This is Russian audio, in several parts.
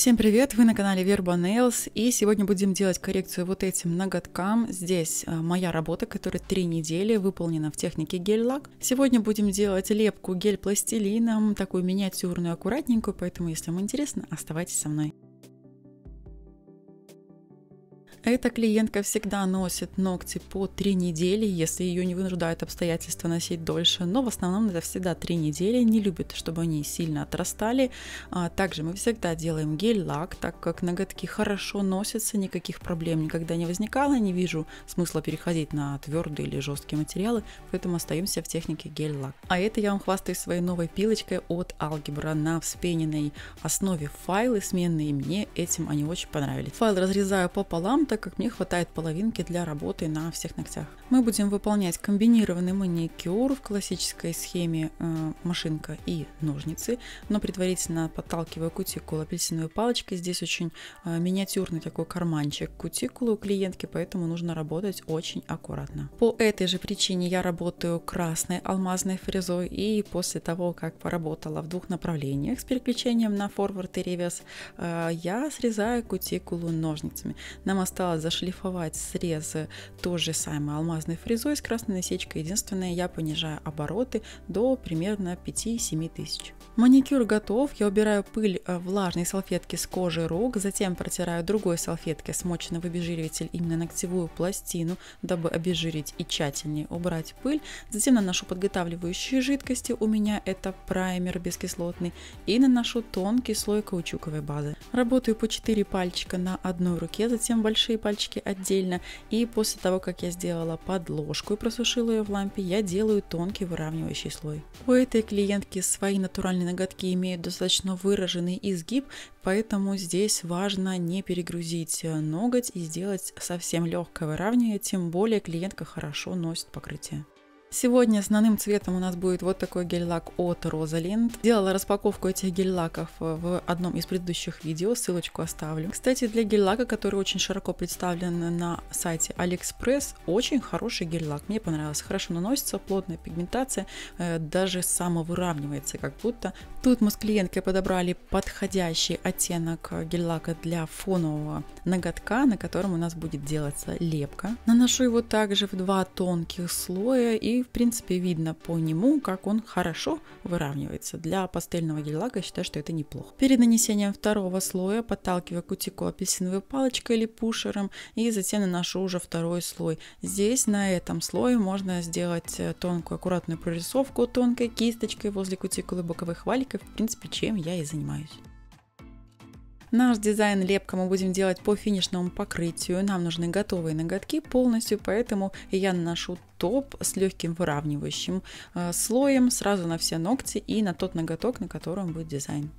Всем привет, вы на канале Verba Nails, и сегодня будем делать коррекцию вот этим ноготкам. Здесь а, моя работа, которая три недели выполнена в технике гель-лак. Сегодня будем делать лепку гель-пластилином, такую миниатюрную, аккуратненькую, поэтому, если вам интересно, оставайтесь со мной. Эта клиентка всегда носит ногти по 3 недели, если ее не вынуждают обстоятельства носить дольше, но в основном это всегда 3 недели, не любит, чтобы они сильно отрастали. А также мы всегда делаем гель-лак, так как ноготки хорошо носятся, никаких проблем никогда не возникало, не вижу смысла переходить на твердые или жесткие материалы, поэтому остаемся в технике гель-лак. А это я вам хвастаюсь своей новой пилочкой от алгебра на вспененной основе файлы сменные, мне этим они очень понравились. Файл разрезаю пополам, так как мне хватает половинки для работы на всех ногтях. Мы будем выполнять комбинированный маникюр в классической схеме э, машинка и ножницы, но предварительно подталкиваю кутикулу апельсиновой палочкой. Здесь очень э, миниатюрный такой карманчик кутикулы у клиентки, поэтому нужно работать очень аккуратно. По этой же причине я работаю красной алмазной фрезой и после того, как поработала в двух направлениях с переключением на форвард и реверс, э, я срезаю кутикулу ножницами. Нам осталось стала зашлифовать срезы той же самой алмазной фрезой с красной насечкой. Единственное, я понижаю обороты до примерно 5-7 тысяч. Маникюр готов. Я убираю пыль э, влажной салфетки с кожи рук, затем протираю другой салфеткой смоченный в обезжириватель именно ногтевую пластину, дабы обезжирить и тщательнее убрать пыль. Затем наношу подготавливающие жидкости. У меня это праймер бескислотный. И наношу тонкий слой каучуковой базы. Работаю по 4 пальчика на одной руке, затем большие большие пальчики отдельно. И после того, как я сделала подложку и просушила ее в лампе, я делаю тонкий выравнивающий слой. У этой клиентки свои натуральные ноготки имеют достаточно выраженный изгиб, поэтому здесь важно не перегрузить э, ноготь и сделать совсем легкое выравнивание, тем более клиентка хорошо носит покрытие. Сегодня основным цветом у нас будет вот такой гель-лак от Rosalind. Делала распаковку этих гель-лаков э, в одном из предыдущих видео, ссылочку оставлю. Кстати, для гель-лака, который очень широко представлен на сайте AliExpress, очень хороший гель-лак. Мне понравился, хорошо наносится, плотная пигментация, э, даже самовыравнивается как будто. Тут мы с клиенткой подобрали подходящий оттенок э, гель-лака для фонового ноготка, на котором у нас будет делаться лепка. Наношу его также в два тонких слоя и в принципе видно по нему, как он хорошо выравнивается. Для пастельного гель-лака считаю, что это неплохо. Перед нанесением второго слоя подталкиваю кутику апельсиновой палочкой или пушером и затем наношу уже второй слой. Здесь на этом слое можно сделать э, тонкую аккуратную прорисовку тонкой кисточкой возле кутикулы боковых валиков, в принципе, чем я и занимаюсь. Наш дизайн лепка мы будем делать по финишному покрытию. Нам нужны готовые ноготки полностью, поэтому я наношу топ с легким выравнивающим э, слоем сразу на все ногти и на тот ноготок, на котором будет дизайн.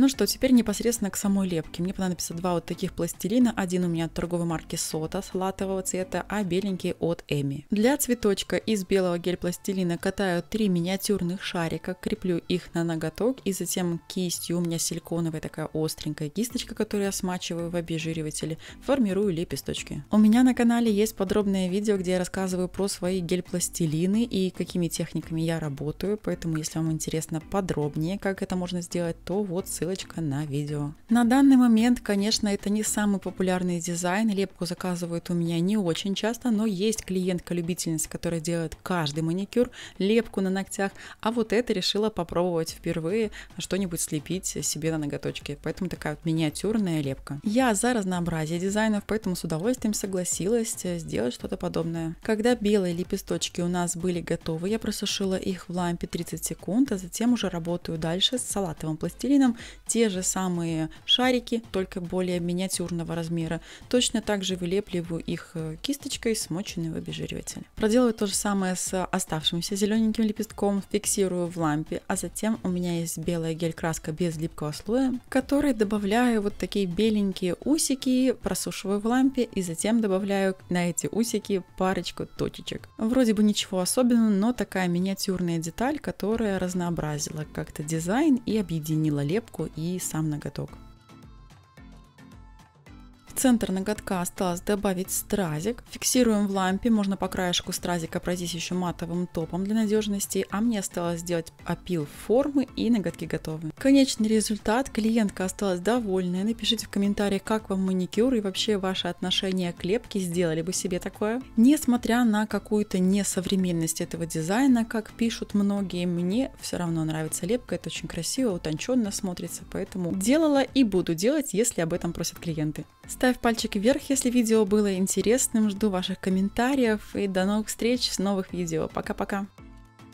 Ну что, теперь непосредственно к самой лепке. Мне понадобится два вот таких пластилина. Один у меня от торговой марки Сота салатового цвета, а беленький от Эми. Для цветочка из белого гель-пластилина катаю три миниатюрных шарика, креплю их на ноготок и затем кистью, у меня силиконовая такая остренькая кисточка, которую я смачиваю в обезжиривателе, формирую лепесточки. У меня на канале есть подробное видео, где я рассказываю про свои гель-пластилины и какими техниками я работаю, поэтому если вам интересно подробнее, как это можно сделать, то вот ссылка ссылочка на видео. На данный момент, конечно, это не самый популярный дизайн. Лепку заказывают у меня не очень часто, но есть клиентка-любительница, которая делает каждый маникюр, лепку на ногтях. А вот это решила попробовать впервые что-нибудь слепить себе на ноготочке. Поэтому такая вот миниатюрная лепка. Я за разнообразие дизайнов, поэтому с удовольствием согласилась э, сделать что-то подобное. Когда белые лепесточки у нас были готовы, я просушила их в лампе 30 секунд, а затем уже работаю дальше с салатовым пластилином те же самые шарики, только более миниатюрного размера. Точно так же вылепливаю их э, кисточкой, смоченной в обезжириватель. Проделываю то же самое с оставшимся зелененьким лепестком, фиксирую в лампе, а затем у меня есть белая гель-краска без липкого слоя, в которой добавляю вот такие беленькие усики, просушиваю в лампе и затем добавляю на эти усики парочку точечек. Вроде бы ничего особенного, но такая миниатюрная деталь, которая разнообразила как-то дизайн и объединила лепку и сам ноготок центр ноготка осталось добавить стразик. Фиксируем в лампе, можно по краешку стразика пройтись еще матовым топом для надежности. А мне осталось сделать опил формы и ноготки готовы. Конечный результат. Клиентка осталась довольная. Напишите в комментариях, как вам маникюр и вообще ваше отношение к лепке. Сделали бы себе такое? Несмотря на какую-то несовременность этого дизайна, как пишут многие, мне все равно нравится лепка. Это очень красиво, утонченно смотрится. Поэтому делала и буду делать, если об этом просят клиенты. Ставь пальчик вверх, если видео было интересным. Жду ваших комментариев и до новых встреч с новых видео. Пока-пока.